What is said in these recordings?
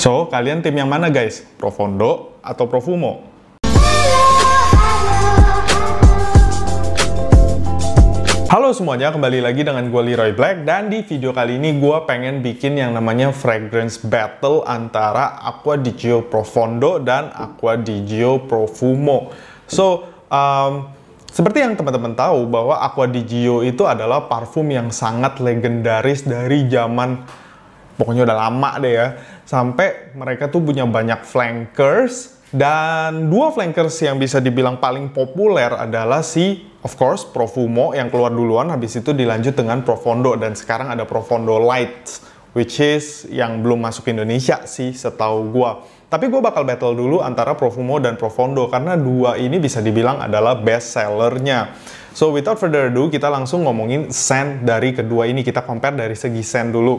So, kalian tim yang mana guys? Profondo atau Profumo? Halo semuanya, kembali lagi dengan gue Leroy Black dan di video kali ini gue pengen bikin yang namanya fragrance battle antara Aqua di Gio Profondo dan Aqua di Gio Profumo. So, um, seperti yang teman-teman tahu bahwa Aqua di Gio itu adalah parfum yang sangat legendaris dari zaman pokoknya udah lama deh ya. Sampai mereka tuh punya banyak flankers dan dua flankers yang bisa dibilang paling populer adalah si, of course, Profumo yang keluar duluan, habis itu dilanjut dengan Profondo, dan sekarang ada Profondo Light, which is yang belum masuk Indonesia sih setahu gua. Tapi gue bakal battle dulu antara Profumo dan Profondo, karena dua ini bisa dibilang adalah best sellernya. So without further ado, kita langsung ngomongin scent dari kedua ini, kita compare dari segi scent dulu.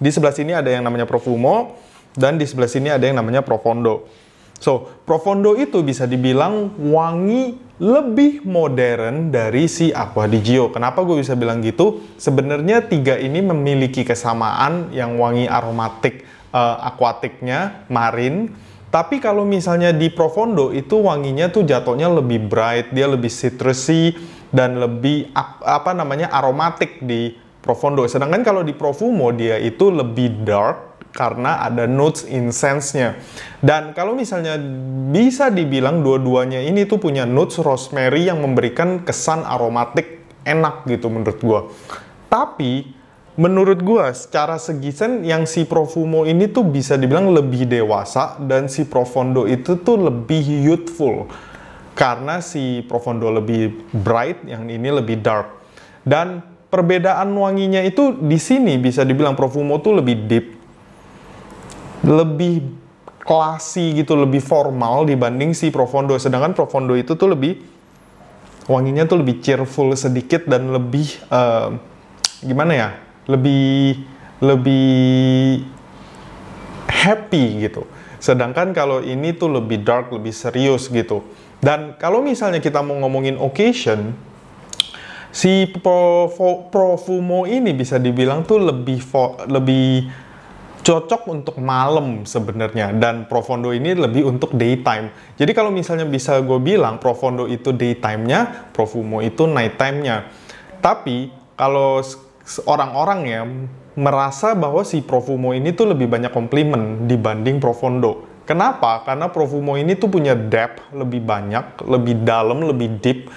Di sebelah sini ada yang namanya Profumo dan di sebelah sini ada yang namanya Profondo. So, Profondo itu bisa dibilang wangi lebih modern dari si Aqua di Gio. Kenapa gue bisa bilang gitu? Sebenarnya tiga ini memiliki kesamaan yang wangi aromatik uh, akuatiknya, marin. Tapi kalau misalnya di Profondo itu wanginya tuh jatuhnya lebih bright, dia lebih citrusy dan lebih apa namanya aromatik di Profondo. Sedangkan kalau di Profumo dia itu lebih dark karena ada notes incense-nya. Dan kalau misalnya bisa dibilang dua-duanya ini tuh punya notes rosemary yang memberikan kesan aromatik enak gitu menurut gua. Tapi menurut gua secara segi sen yang si Profumo ini tuh bisa dibilang lebih dewasa dan si Profondo itu tuh lebih youthful. Karena si Profondo lebih bright, yang ini lebih dark. Dan perbedaan wanginya itu di sini bisa dibilang Profumo tuh lebih deep, lebih classy gitu, lebih formal dibanding si Profondo. Sedangkan Profondo itu tuh lebih wanginya tuh lebih cheerful sedikit dan lebih uh, gimana ya? Lebih lebih happy gitu. Sedangkan kalau ini tuh lebih dark, lebih serius gitu. Dan kalau misalnya kita mau ngomongin occasion, si Profumo ini bisa dibilang tuh lebih lebih cocok untuk malam sebenarnya dan Profondo ini lebih untuk daytime. Jadi kalau misalnya bisa gue bilang Profondo itu daytime-nya, Profumo itu nighttime-nya. Tapi kalau orang-orang ya merasa bahwa si Profumo ini tuh lebih banyak komplimen dibanding Profondo. Kenapa? Karena Profumo ini tuh punya depth lebih banyak, lebih dalam, lebih deep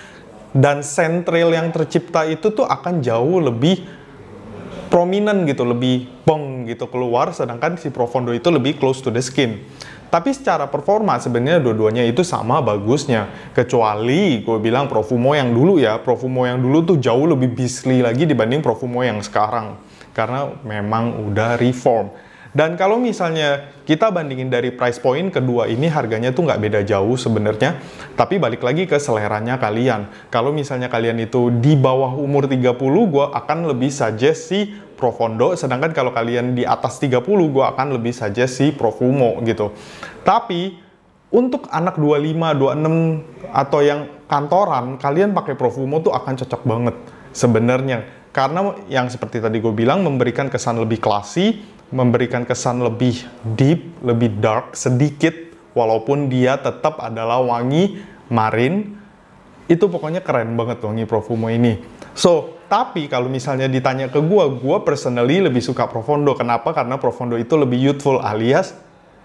dan sentril yang tercipta itu tuh akan jauh lebih prominent gitu, lebih peng gitu keluar, sedangkan si profondo itu lebih close to the skin. Tapi secara performa sebenarnya dua-duanya itu sama bagusnya. Kecuali gue bilang Profumo yang dulu ya, Profumo yang dulu tuh jauh lebih bisli lagi dibanding Profumo yang sekarang. Karena memang udah reform. Dan kalau misalnya kita bandingin dari price point kedua ini harganya tuh nggak beda jauh sebenarnya. Tapi balik lagi ke seleranya kalian. Kalau misalnya kalian itu di bawah umur 30, gue akan lebih suggest si Profondo. Sedangkan kalau kalian di atas 30, gue akan lebih suggest si Profumo gitu. Tapi untuk anak 25, 26 atau yang kantoran, kalian pakai Profumo tuh akan cocok banget sebenarnya. Karena yang seperti tadi gue bilang memberikan kesan lebih klasi, memberikan kesan lebih deep, lebih dark sedikit walaupun dia tetap adalah wangi marin. Itu pokoknya keren banget wangi Profumo ini. So, tapi kalau misalnya ditanya ke gue, gue personally lebih suka Profondo. Kenapa? Karena Profondo itu lebih youthful alias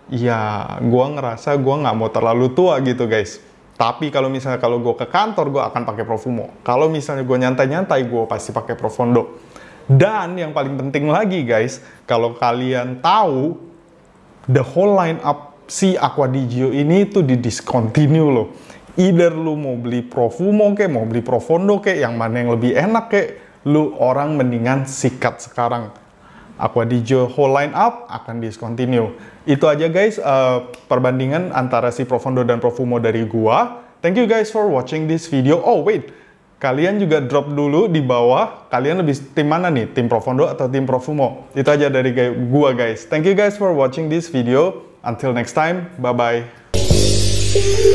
ya gue ngerasa gue nggak mau terlalu tua gitu guys. Tapi kalau misalnya kalau gue ke kantor, gue akan pakai Profumo. Kalau misalnya gue nyantai-nyantai, gue pasti pakai Profondo. Dan yang paling penting lagi guys, kalau kalian tahu the whole line up si Aqua Digio ini tuh di discontinue loh. Either lu mau beli Profumo ke, mau beli Profondo ke, yang mana yang lebih enak ke, lu orang mendingan sikat sekarang. Aqua Digio whole line up akan discontinue. Itu aja guys uh, perbandingan antara si Profondo dan Profumo dari gua. Thank you guys for watching this video. Oh wait, Kalian juga drop dulu di bawah. Kalian lebih tim mana nih? Tim Profondo atau tim Profumo? Itu aja dari gua guys. Thank you guys for watching this video. Until next time, bye-bye.